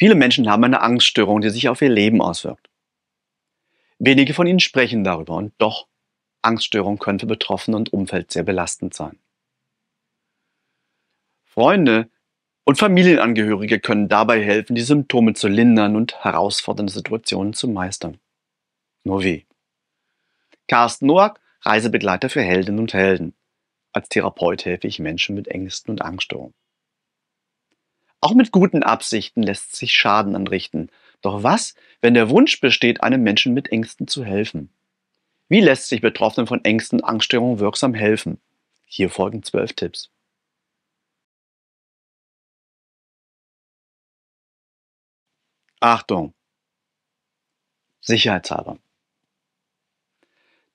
Viele Menschen haben eine Angststörung, die sich auf ihr Leben auswirkt. Wenige von ihnen sprechen darüber und doch, Angststörungen können für Betroffene und Umfeld sehr belastend sein. Freunde und Familienangehörige können dabei helfen, die Symptome zu lindern und herausfordernde Situationen zu meistern. Nur wie? Carsten Noack, Reisebegleiter für Heldinnen und Helden. Als Therapeut helfe ich Menschen mit Ängsten und Angststörungen. Auch mit guten Absichten lässt sich Schaden anrichten. Doch was, wenn der Wunsch besteht, einem Menschen mit Ängsten zu helfen? Wie lässt sich Betroffenen von Ängsten und Angststörungen wirksam helfen? Hier folgen zwölf Tipps. Achtung! Sicherheitshalber.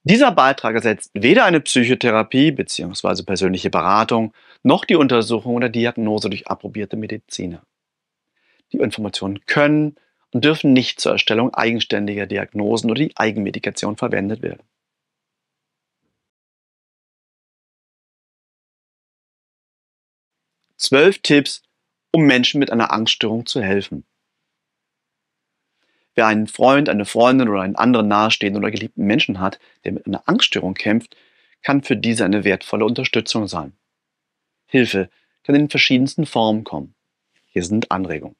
Dieser Beitrag ersetzt weder eine Psychotherapie bzw. persönliche Beratung noch die Untersuchung oder Diagnose durch approbierte Mediziner. Die Informationen können und dürfen nicht zur Erstellung eigenständiger Diagnosen oder die Eigenmedikation verwendet werden. Zwölf Tipps, um Menschen mit einer Angststörung zu helfen. Wer einen Freund, eine Freundin oder einen anderen nahestehenden oder geliebten Menschen hat, der mit einer Angststörung kämpft, kann für diese eine wertvolle Unterstützung sein. Hilfe kann in verschiedensten Formen kommen. Hier sind Anregungen.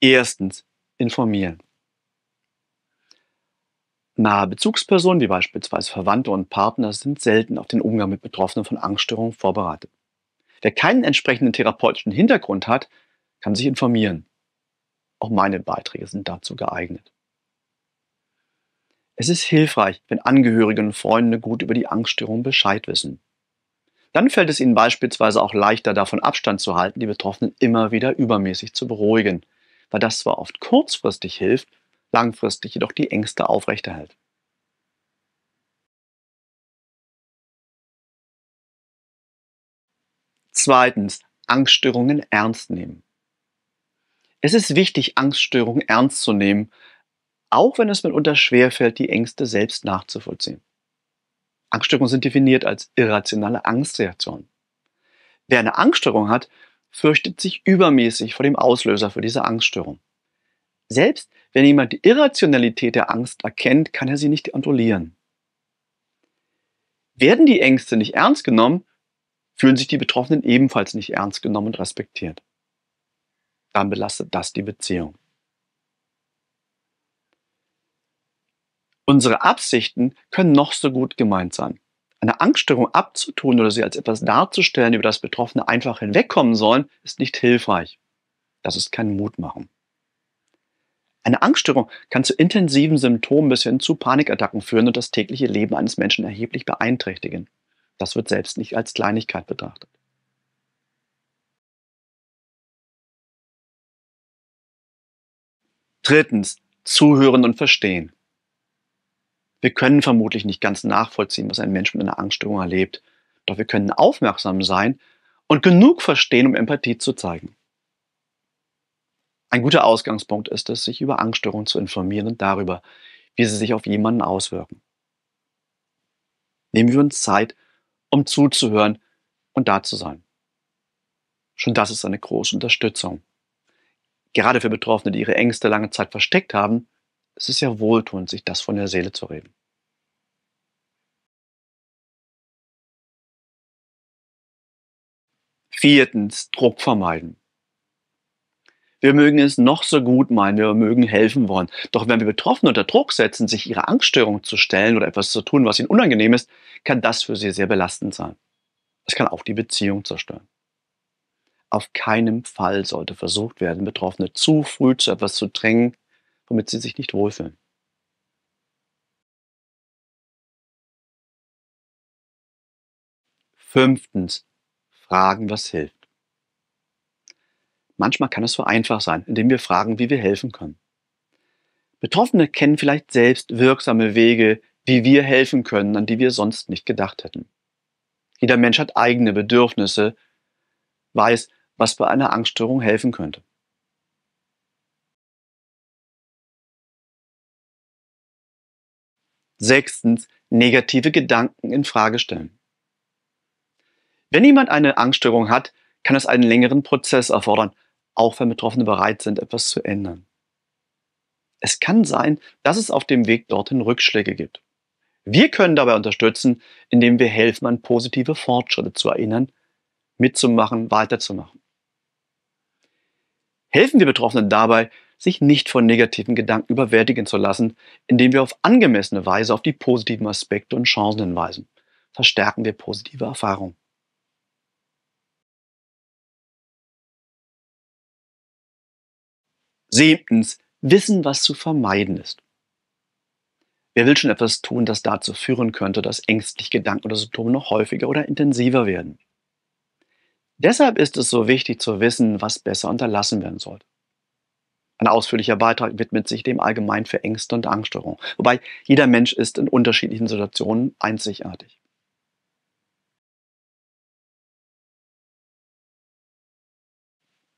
Erstens, informieren. Nahe Bezugspersonen wie beispielsweise Verwandte und Partner sind selten auf den Umgang mit Betroffenen von Angststörungen vorbereitet der keinen entsprechenden therapeutischen Hintergrund hat, kann sich informieren. Auch meine Beiträge sind dazu geeignet. Es ist hilfreich, wenn Angehörige und Freunde gut über die Angststörung Bescheid wissen. Dann fällt es ihnen beispielsweise auch leichter, davon Abstand zu halten, die Betroffenen immer wieder übermäßig zu beruhigen, weil das zwar oft kurzfristig hilft, langfristig jedoch die Ängste aufrechterhält. Zweitens, Angststörungen ernst nehmen. Es ist wichtig, Angststörungen ernst zu nehmen, auch wenn es mitunter schwerfällt, die Ängste selbst nachzuvollziehen. Angststörungen sind definiert als irrationale Angstreaktionen. Wer eine Angststörung hat, fürchtet sich übermäßig vor dem Auslöser für diese Angststörung. Selbst wenn jemand die Irrationalität der Angst erkennt, kann er sie nicht kontrollieren. Werden die Ängste nicht ernst genommen, fühlen sich die Betroffenen ebenfalls nicht ernst genommen und respektiert. Dann belastet das die Beziehung. Unsere Absichten können noch so gut gemeint sein. Eine Angststörung abzutun oder sie als etwas darzustellen, über das Betroffene einfach hinwegkommen sollen, ist nicht hilfreich. Das ist kein Mutmachen. Eine Angststörung kann zu intensiven Symptomen bis hin zu Panikattacken führen und das tägliche Leben eines Menschen erheblich beeinträchtigen. Das wird selbst nicht als Kleinigkeit betrachtet. Drittens, zuhören und verstehen. Wir können vermutlich nicht ganz nachvollziehen, was ein Mensch mit einer Angststörung erlebt, doch wir können aufmerksam sein und genug verstehen, um Empathie zu zeigen. Ein guter Ausgangspunkt ist es, sich über Angststörungen zu informieren und darüber, wie sie sich auf jemanden auswirken. Nehmen wir uns Zeit, um zuzuhören und da zu sein. Schon das ist eine große Unterstützung. Gerade für Betroffene, die ihre Ängste lange Zeit versteckt haben, es ist ja wohltuend, sich das von der Seele zu reden. Viertens, Druck vermeiden. Wir mögen es noch so gut meinen, wir mögen helfen wollen. Doch wenn wir Betroffene unter Druck setzen, sich ihre Angststörung zu stellen oder etwas zu tun, was ihnen unangenehm ist, kann das für sie sehr belastend sein. Es kann auch die Beziehung zerstören. Auf keinen Fall sollte versucht werden, Betroffene zu früh zu etwas zu drängen, womit sie sich nicht wohlfühlen. Fünftens, fragen, was hilft. Manchmal kann es so einfach sein, indem wir fragen, wie wir helfen können. Betroffene kennen vielleicht selbst wirksame Wege, wie wir helfen können, an die wir sonst nicht gedacht hätten. Jeder Mensch hat eigene Bedürfnisse, weiß, was bei einer Angststörung helfen könnte. Sechstens, negative Gedanken in Frage stellen. Wenn jemand eine Angststörung hat, kann es einen längeren Prozess erfordern, auch wenn Betroffene bereit sind, etwas zu ändern. Es kann sein, dass es auf dem Weg dorthin Rückschläge gibt. Wir können dabei unterstützen, indem wir helfen, an positive Fortschritte zu erinnern, mitzumachen, weiterzumachen. Helfen wir Betroffenen dabei, sich nicht von negativen Gedanken überwältigen zu lassen, indem wir auf angemessene Weise auf die positiven Aspekte und Chancen hinweisen. Verstärken wir positive Erfahrungen. Siebtens, wissen, was zu vermeiden ist. Wer will schon etwas tun, das dazu führen könnte, dass ängstliche Gedanken oder Symptome noch häufiger oder intensiver werden? Deshalb ist es so wichtig zu wissen, was besser unterlassen werden sollte. Ein ausführlicher Beitrag widmet sich dem allgemein für Ängste und Angststörungen, wobei jeder Mensch ist in unterschiedlichen Situationen einzigartig.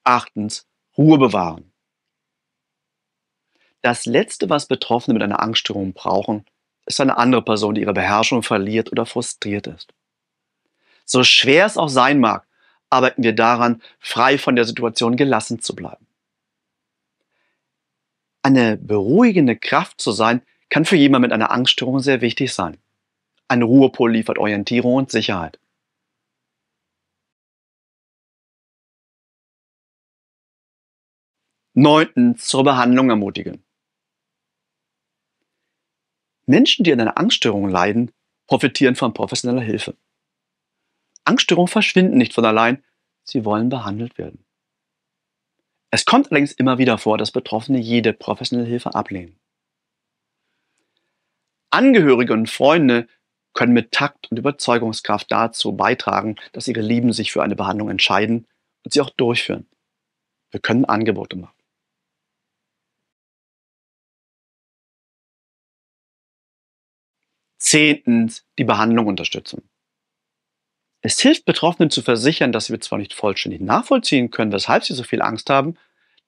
Achtens, Ruhe bewahren. Das Letzte, was Betroffene mit einer Angststörung brauchen, ist eine andere Person, die ihre Beherrschung verliert oder frustriert ist. So schwer es auch sein mag, arbeiten wir daran, frei von der Situation gelassen zu bleiben. Eine beruhigende Kraft zu sein, kann für jemanden mit einer Angststörung sehr wichtig sein. Ein Ruhepol liefert Orientierung und Sicherheit. Neuntens zur Behandlung ermutigen. Menschen, die an einer Angststörung leiden, profitieren von professioneller Hilfe. Angststörungen verschwinden nicht von allein, sie wollen behandelt werden. Es kommt allerdings immer wieder vor, dass Betroffene jede professionelle Hilfe ablehnen. Angehörige und Freunde können mit Takt und Überzeugungskraft dazu beitragen, dass ihre Lieben sich für eine Behandlung entscheiden und sie auch durchführen. Wir können Angebote machen. Zehntens, die Behandlung unterstützen. Es hilft Betroffenen zu versichern, dass wir zwar nicht vollständig nachvollziehen können, weshalb sie so viel Angst haben,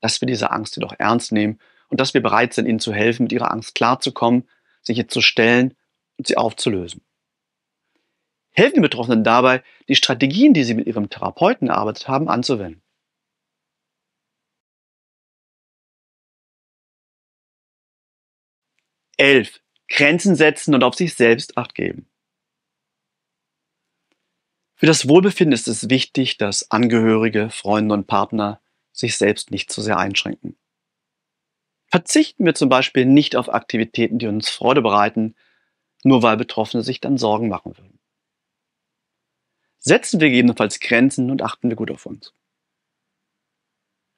dass wir diese Angst jedoch ernst nehmen und dass wir bereit sind, ihnen zu helfen, mit ihrer Angst klarzukommen, sich jetzt zu stellen und sie aufzulösen. Helfen die Betroffenen dabei, die Strategien, die sie mit ihrem Therapeuten erarbeitet haben, anzuwenden. Elf. Grenzen setzen und auf sich selbst acht geben. Für das Wohlbefinden ist es wichtig, dass Angehörige, Freunde und Partner sich selbst nicht zu sehr einschränken. Verzichten wir zum Beispiel nicht auf Aktivitäten, die uns Freude bereiten, nur weil Betroffene sich dann Sorgen machen würden. Setzen wir gegebenenfalls Grenzen und achten wir gut auf uns.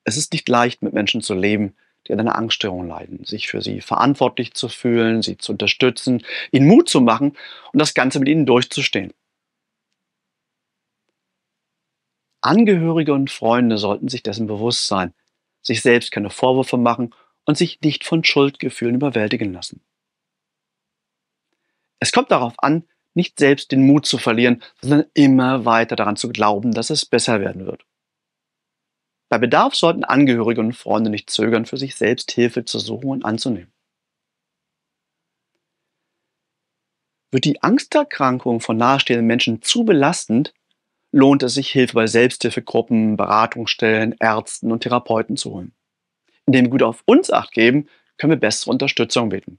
Es ist nicht leicht, mit Menschen zu leben, die an einer Angststörung leiden, sich für sie verantwortlich zu fühlen, sie zu unterstützen, ihnen Mut zu machen und das Ganze mit ihnen durchzustehen. Angehörige und Freunde sollten sich dessen bewusst sein, sich selbst keine Vorwürfe machen und sich nicht von Schuldgefühlen überwältigen lassen. Es kommt darauf an, nicht selbst den Mut zu verlieren, sondern immer weiter daran zu glauben, dass es besser werden wird. Bei Bedarf sollten Angehörige und Freunde nicht zögern, für sich selbst Hilfe zu suchen und anzunehmen. Wird die Angsterkrankung von nahestehenden Menschen zu belastend, lohnt es sich, Hilfe bei Selbsthilfegruppen, Beratungsstellen, Ärzten und Therapeuten zu holen. Indem wir gut auf uns acht geben, können wir bessere Unterstützung bieten.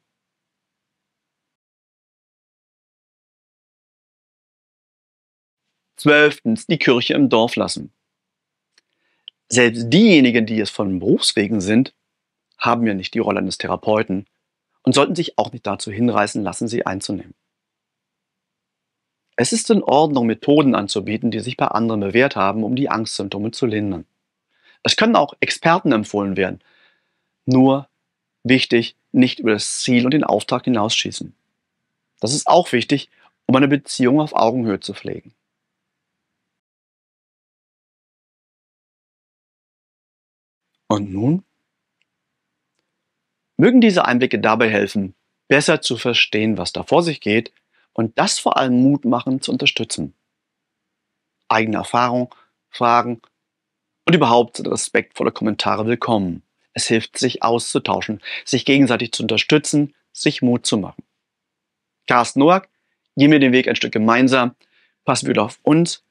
Zwölftens, die Kirche im Dorf lassen selbst diejenigen, die es von Berufswegen sind, haben ja nicht die Rolle eines Therapeuten und sollten sich auch nicht dazu hinreißen lassen, sie einzunehmen. Es ist in Ordnung, Methoden anzubieten, die sich bei anderen bewährt haben, um die Angstsymptome zu lindern. Es können auch Experten empfohlen werden. Nur wichtig, nicht über das Ziel und den Auftrag hinausschießen. Das ist auch wichtig, um eine Beziehung auf Augenhöhe zu pflegen. Und nun? Mögen diese Einblicke dabei helfen, besser zu verstehen, was da vor sich geht und das vor allem Mut machen zu unterstützen. Eigene Erfahrung, Fragen und überhaupt sind respektvolle Kommentare willkommen. Es hilft, sich auszutauschen, sich gegenseitig zu unterstützen, sich Mut zu machen. Carsten Noack, gehen wir den Weg ein Stück gemeinsam, passen wir auf uns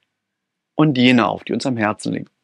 und jene auf, die uns am Herzen liegen.